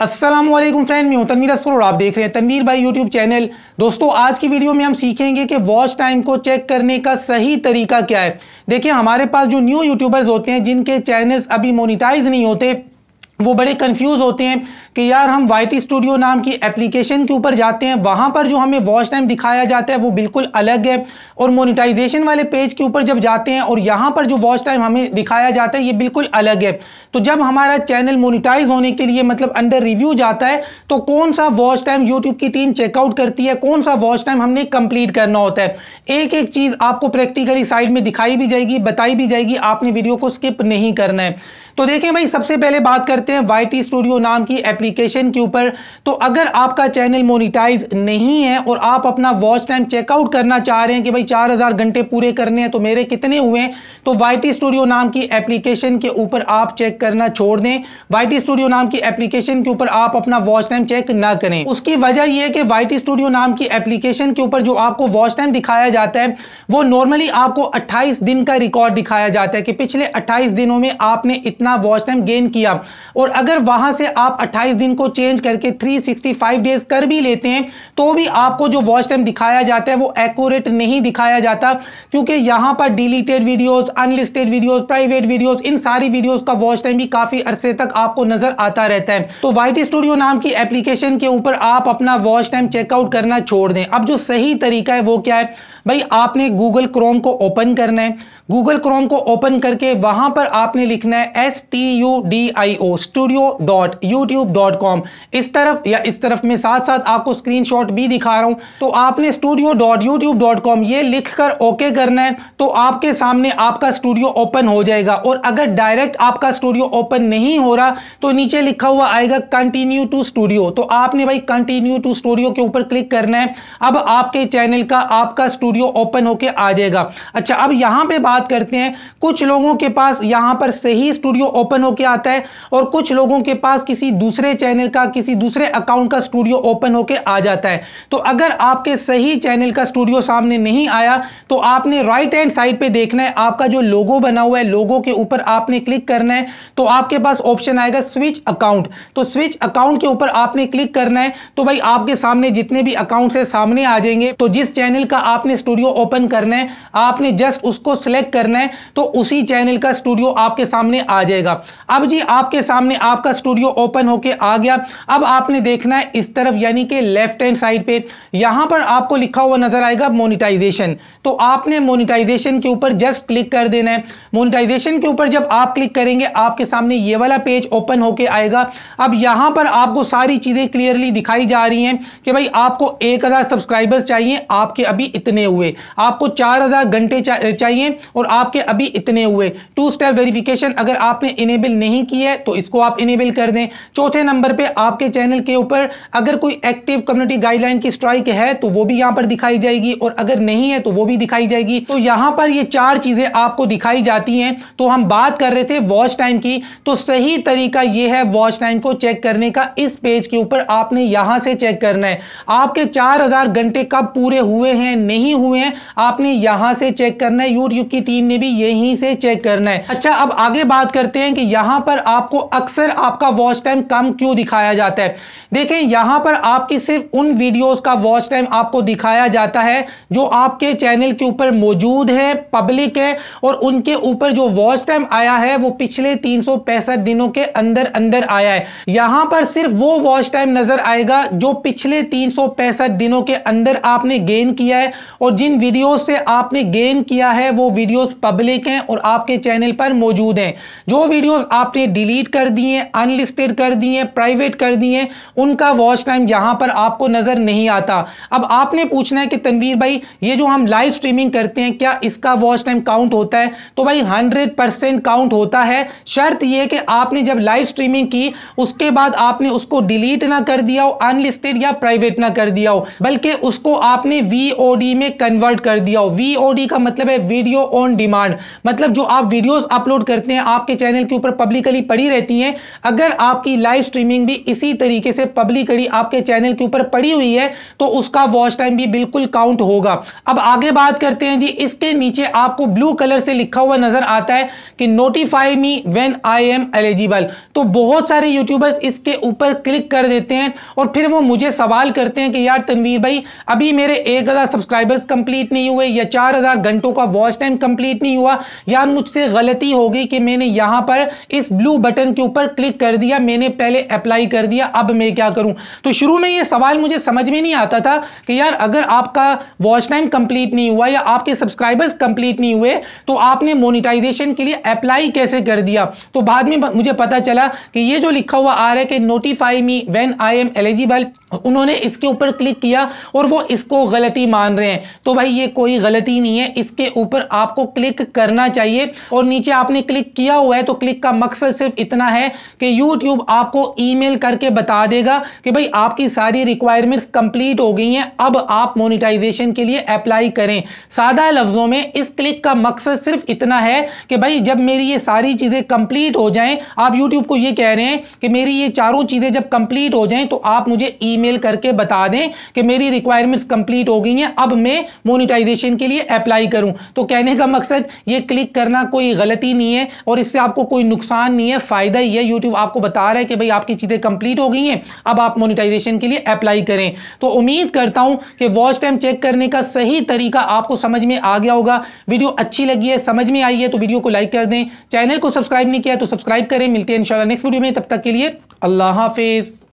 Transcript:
Aslam friend मैं हूं तनवीर असर आप देख रहे हैं तनवीर भाई यूट्यूब चैनल दोस्तों आज की वीडियो में हम सीखेंगे कि वॉच टाइम को चेक करने का सही तरीका क्या है देखिए हमारे पास जो न्यू यूट्यूबर्स होते हैं जिनके चैनल्स अभी मोनिटाइज नहीं होते वो बड़े कंफ्यूज होते हैं कि यार हम वाई टी स्टूडियो नाम की एप्लीकेशन के ऊपर जाते हैं वहाँ पर जो हमें वॉच टाइम दिखाया जाता है वो बिल्कुल अलग है और मोनिटाइजेशन वाले पेज के ऊपर जब जाते हैं और यहाँ पर जो वॉच टाइम हमें दिखाया जाता है ये बिल्कुल अलग है तो जब हमारा चैनल मोनिटाइज होने के लिए मतलब अंडर रिव्यू जाता है तो कौन सा वॉच टाइम यूट्यूब की टीम चेकआउट करती है कौन सा वॉच टाइम हमने कंप्लीट करना होता है एक एक चीज़ आपको प्रैक्टिकली साइड में दिखाई भी जाएगी बताई भी जाएगी आपने वीडियो को स्किप नहीं करना है तो देखें भाई सबसे पहले बात करते करते हैं वाई टी स्टूडियो नाम की एप्लीकेशन के ऊपर तो अगर आपका चैनल मोनिटाइज नहीं है और आप अपना वॉच टाइम चेकआउट करना चाह रहे हैं कि भाई चार हज़ार घंटे पूरे करने हैं तो मेरे कितने हुए हैं तो वाई टी स्टूडियो नाम की एप्लीकेशन के ऊपर आप चेक करना छोड़ दें वाई टी स्टूडियो नाम की एप्लीकेशन के ऊपर आप अपना वॉच टाइम चेक ना करें उसकी वजह यह है कि वाई टी स्टूडियो नाम की एप्लीकेशन के ऊपर जो आपको वॉच टाइम दिखाया जाता है वो नॉर्मली आपको अट्ठाईस दिन का रिकॉर्ड दिखाया जाता है कि पिछले अट्ठाईस दिनों में आपने इतना वॉच टाइम गेन किया और अगर वहां से आप 28 दिन को चेंज करके 365 डेज कर भी लेते हैं तो भी आपको जो वॉच टाइम दिखाया जाता है वो एक्यूरेट नहीं दिखाया जाता क्योंकि यहां पर deleted videos unlisted videos private videos इन सारी वीडियोस का वॉच टाइम भी काफी अरसे तक आपको नजर आता रहता है तो वाइट स्टूडियो नाम की एप्लीकेशन के ऊपर आप अपना वॉच टाइम चेकआउट करना छोड़ दें अब जो सही तरीका है वो क्या है भाई आपने गूगल क्रोम को ओपन करना है गूगल क्रोम को ओपन करके वहां पर आपने लिखना है S T U D I O studio dot YouTube dot com इस तरफ या इस तरफ में साथ साथ आपको स्क्रीनशॉट भी दिखा रहा हूं तो आपने studio dot YouTube dot com ये लिख कर ओके करना है तो आपके सामने आपका स्टूडियो ओपन हो जाएगा और अगर डायरेक्ट आपका स्टूडियो ओपन नहीं हो रहा तो नीचे लिखा हुआ आएगा कंटिन्यू टू स्टूडियो तो आपने भाई कंटिन्यू टू स्टूडियो के ऊपर क्लिक करना है अब आपके चैनल का आपका स्टूडियो ओपन होके आ जाएगा अच्छा अब यहां पर बात करते हैं कुछ लोगों के पास यहां पर सही स्टूडियो ओपन होके आता है और कुछ लोगों के पास किसी दूसरे चैनल का किसी दूसरे अकाउंट का स्टूडियो ओपन होकर आ जाता है तो अगर आपके सही चैनल का स्टूडियो सामने नहीं आया तो आपने राइट हैंड साइड पे देखना है आपका जो लोगो बना हुआ है लोगों के ऊपर आपने क्लिक करना है तो आपके पास ऑप्शन आएगा स्विच अकाउंट तो स्विच अकाउंट के ऊपर आपने क्लिक करना है तो भाई आपके सामने जितने भी अकाउंट है सामने आ जाएंगे तो जिस चैनल का आपने स्टूडियो ओपन करना है आपने जस्ट उसको सिलेक्ट करना है तो उसी चैनल का स्टूडियो आपके सामने आ जाएगा अब जी आपके सामने सामने आपका स्टूडियो ओपन होके आ गया अब आपने देखना है इस तरफ यानी कि लेफ्ट हैंड साइड पे यहां पर आपको लिखा हुआ नजर आएगा मोनिटाइजेशन तो आपने मोनिटाइजेशन के ऊपर जस्ट क्लिक कर देना है मोनिटाइजेशन के ऊपर जब आप क्लिक करेंगे आपके सामने ये वाला पेज ओपन होके आएगा अब यहां पर आपको सारी चीजें क्लियरली दिखाई जा रही हैं कि भाई आपको एक सब्सक्राइबर्स चाहिए आपके अभी इतने हुए आपको चार घंटे चाहिए और आपके अभी इतने हुए टू स्टेप वेरिफिकेशन अगर आपने इनेबल नहीं किया है तो इसको इसको आप इनेबल कर दें चौथे नंबर पे आपके चैनल के ऊपर अगर कोई एक्टिव कम्युनिटी गाइडलाइन की स्ट्राइक है तो वो भी यहाँ पर दिखाई जाएगी और अगर नहीं है तो वो भी दिखाई जाएगी तो यहाँ पर ये चार चीज़ें आपको दिखाई जाती हैं तो हम बात कर रहे थे वॉच टाइम की तो सही तरीका ये है वॉच टाइम को चेक करने का इस पेज के ऊपर आपने यहाँ से चेक करना है आपके चार घंटे कब पूरे हुए हैं नहीं हुए हैं आपने यहाँ से चेक करना है यूट्यूब की टीम ने भी यहीं से चेक करना है अच्छा अब आगे बात करते हैं कि यहाँ पर आपको अक्सर आपका वॉच टाइम कम क्यों दिखाया जाता है देखें यहां पर आपकी सिर्फ उन वीडियोस का वॉच टाइम आपको दिखाया जाता है जो आपके चैनल के ऊपर मौजूद है पब्लिक है और उनके ऊपर जो वॉच टाइम आया है वो पिछले तीन दिनों के अंदर अंदर आया है यहां पर सिर्फ वो वॉच टाइम नजर आएगा जो पिछले तीन दिनों के अंदर आपने गेन किया है और जिन वीडियोज से आपने गेन किया है वो वीडियोज पब्लिक हैं और आपके चैनल पर मौजूद हैं जो वीडियोज आपने डिलीट कर कर दिए अनलिस्टेड कर दिए प्राइवेट कर दिए उनका वॉच टाइम यहां पर आपको नज़र नहीं आता अब आपने पूछना है कि तनवीर भाई ये जो हम लाइव स्ट्रीमिंग करते हैं क्या इसका वॉच टाइम काउंट होता है तो भाई हंड्रेड परसेंट काउंट होता है शर्त यह कि आपने जब लाइव स्ट्रीमिंग की उसके बाद आपने उसको डिलीट ना कर दिया हो अनलिस्टेड या प्राइवेट ना कर दिया हो बल्कि उसको आपने वी में कन्वर्ट कर दिया हो वी का मतलब है वीडियो ऑन डिमांड मतलब जो आप वीडियोस अपलोड करते हैं आपके चैनल के ऊपर पब्लिकली पड़ी रहती हैं अगर आपकी लाइव स्ट्रीमिंग भी इसी तरीके से पब्लिकली आपके चैनल के ऊपर पड़ी हुई है तो उसका वॉच टाइम भी बिल्कुल काउंट होगा अब आगे बात करते हैं जी इसके नीचे आपको ब्लू कलर से लिखा हुआ नजर आता है कि notify me when I am eligible तो बहुत सारे यूट्यूबर्स इसके ऊपर क्लिक कर देते हैं और फिर वो मुझे सवाल करते हैं कि यार तनवीर भाई अभी मेरे एक हज़ार सब्सक्राइबर्स कंप्लीट नहीं हुए या चार हज़ार घंटों का वॉच टाइम कंप्लीट नहीं हुआ यार मुझसे गलती होगी कि मैंने यहां पर इस ब्लू बटन के ऊपर क्लिक कर दिया मैंने पहले अप्लाई कर दिया अब मैं क्या करूं तो शुरू में ये सवाल मुझे समझ में नहीं आता था कि यार अगर आपका वॉच टाइम कंप्लीट नहीं हुआ या आपके सब्सक्राइबर्स कंप्लीट नहीं हुए तो आपने मोनिटाइजेशन के लिए अप्लाई कैसे कर दिया तो बाद में मुझे पता चला कि ये जो लिखा हुआ आ रहा है कि notify me when I am eligible उन्होंने इसके ऊपर क्लिक किया और वो इसको गलती मान रहे हैं तो भाई ये कोई गलती नहीं है इसके ऊपर आपको क्लिक करना चाहिए और नीचे आपने क्लिक किया हुआ है तो क्लिक का मकसद सिर्फ इतना है कि YouTube आपको ईमेल करके बता देगा कि भाई आपकी सारी रिक्वायरमेंट्स कंप्लीट हो गई हैं अब आप मोनिटाइजेशन के लिए अप्लाई करें सादा लफ्ज़ों में इस क्लिक का मकसद सिर्फ इतना है कि भाई जब मेरी ये सारी चीज़ें कंप्लीट हो जाएँ आप यूट्यूब को ये कह रहे हैं कि मेरी ये चारों चीज़ें जब कंप्लीट हो जाएँ तो आप मुझे ई ईमेल करके बता दें कि मेरी रिक्वायरमेंट्स कंप्लीट हो गई हैं अब मैं मोनिटाइजेशन के लिए अप्लाई करूं तो कहने का मकसद ये क्लिक करना कोई गलती नहीं है और इससे आपको कोई नुकसान नहीं है फ़ायदा ही है यूट्यूब आपको बता रहा है कि भाई आपकी चीज़ें कंप्लीट हो गई हैं अब आप मोनिटाइजेशन के लिए अप्लाई करें तो उम्मीद करता हूं कि वॉच टाइम चेक करने का सही तरीका आपको समझ में आ गया होगा वीडियो अच्छी लगी है समझ में आई है तो वीडियो को लाइक कर दें चैनल को सब्सक्राइब नहीं किया तो सब्सक्राइब करें मिलते हैं इंशाल्लाह नेक्स्ट वीडियो में तब तक के लिए अल्लाह हाफिज़